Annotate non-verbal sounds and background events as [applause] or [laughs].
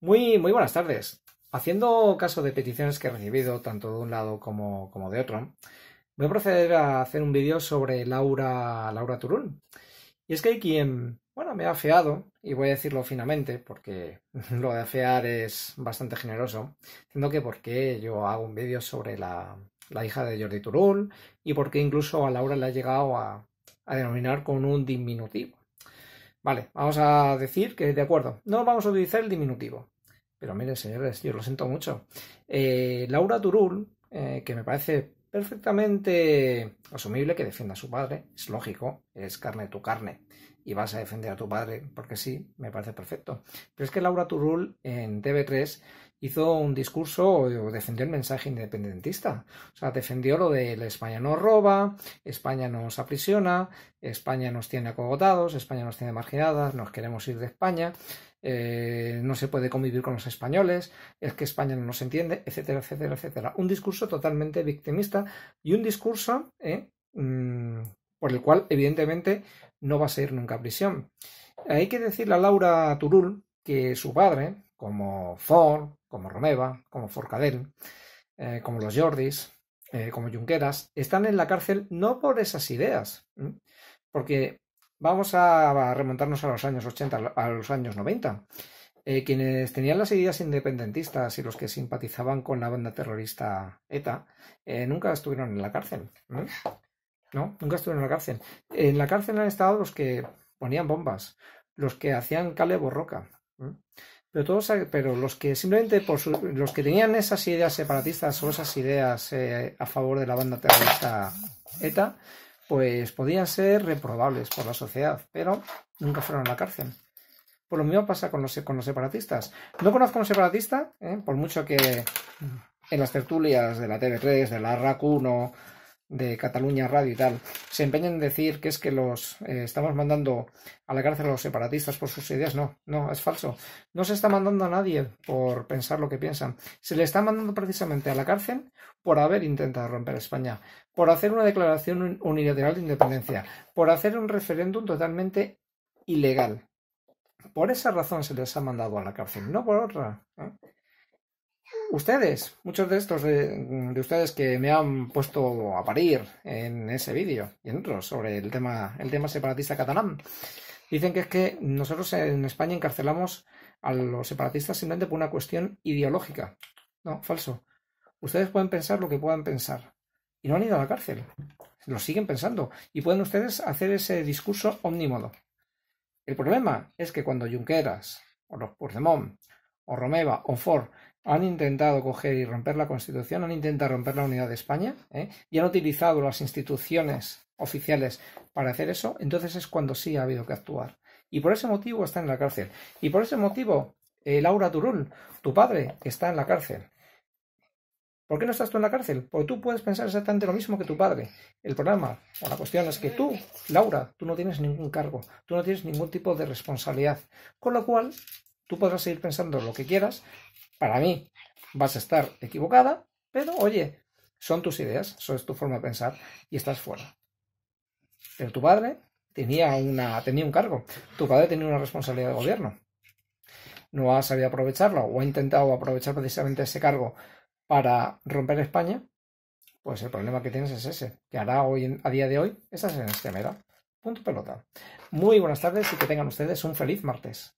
Muy, muy buenas tardes. Haciendo caso de peticiones que he recibido, tanto de un lado como, de otro, voy a proceder a hacer un vídeo sobre Laura, Laura Turún. Y es que hay quien, bueno, me ha afeado, y voy a decirlo finamente, porque [laughs] lo de afear es bastante generoso, diciendo que por qué yo hago un vídeo sobre la, la hija de Jordi Turull, y por qué incluso a Laura le ha llegado a, a denominar con un diminutivo. Vale, vamos a decir que de acuerdo, no vamos a utilizar el diminutivo. Pero miren, señores, yo lo siento mucho. Eh, Laura Turul, eh, que me parece perfectamente asumible que defienda a su padre, es lógico, es carne de tu carne y vas a defender a tu padre porque sí, me parece perfecto. Pero es que Laura Turul en TV3 hizo un discurso o defendió el mensaje independentista. O sea, defendió lo de España nos roba, España nos aprisiona, España nos tiene acogotados, España nos tiene marginadas, nos queremos ir de España. Eh, no se puede convivir con los españoles, es que España no nos entiende, etcétera, etcétera, etcétera. Un discurso totalmente victimista y un discurso eh, mm, por el cual evidentemente no va a ir nunca a prisión. Hay que decirle a Laura Turul que su padre, como Ford, como Romeva, como Forcadell, eh, como los Jordis, como Junqueras, están en la cárcel no por esas ideas, porque Vamos a remontarnos a los años 80, a los años 90. Eh, quienes tenían las ideas independentistas y los que simpatizaban con la banda terrorista ETA eh, nunca estuvieron en la cárcel. ¿no? Nunca estuvieron en la cárcel. En la cárcel han estado los que ponían bombas, los que hacían cale borroca. Pero todos, pero los que simplemente por los que tenían esas ideas separatistas o esas ideas eh, a favor de la banda terrorista ETA pues podían ser reprobables por la sociedad, pero nunca fueron a la cárcel. Por lo mismo pasa con los, con los separatistas. No conozco a un separatista, ¿eh? por mucho que en las tertulias de la TV3, de la RAC1, de Cataluña Radio y tal, se empeñan en decir que es que los eh, estamos mandando a la cárcel a los separatistas por sus ideas. No, no, es falso. No se está mandando a nadie por pensar lo que piensan. Se le está mandando precisamente a la cárcel por haber intentado romper España, por hacer una declaración unilateral de independencia, por hacer un referéndum totalmente ilegal. Por esa razón se les ha mandado a la cárcel, no por otra. ¿eh? ustedes, muchos de estos de, ustedes que me han puesto a parir en ese vídeo y en otros sobre el tema, el tema separatista catalán, dicen que es que nosotros en España encarcelamos a los separatistas simplemente por una cuestión ideológica. No, falso. Ustedes pueden pensar lo que puedan pensar y no han ido a la cárcel. Lo siguen pensando y pueden ustedes hacer ese discurso omnímodo. El problema es que cuando Junqueras o los Puigdemont o Romeva o Ford han intentado coger y romper la Constitución, han intentado romper la unidad de España ¿eh? y han utilizado las instituciones oficiales para hacer eso, entonces es cuando sí ha habido que actuar. Y por ese motivo está en la cárcel. Y por ese motivo, eh, Laura Turul, tu padre, está en la cárcel. ¿Por qué no estás tú en la cárcel? Porque tú puedes pensar exactamente lo mismo que tu padre. El problema o la cuestión es que tú, Laura, tú no tienes ningún cargo, tú no tienes ningún tipo de responsabilidad. Con lo cual, Tú podrás seguir pensando lo que quieras. Para mí vas a estar equivocada, pero oye, son tus ideas, eso es tu forma de pensar y estás fuera. Pero tu padre tenía, una, tenía un cargo, tu padre tenía una responsabilidad de gobierno. No ha sabido aprovecharlo, o ha intentado aprovechar precisamente ese cargo para romper España, pues el problema que tienes es ese, que hará hoy, a día de hoy, es en este mera. Punto pelota. Muy buenas tardes y que tengan ustedes un feliz martes.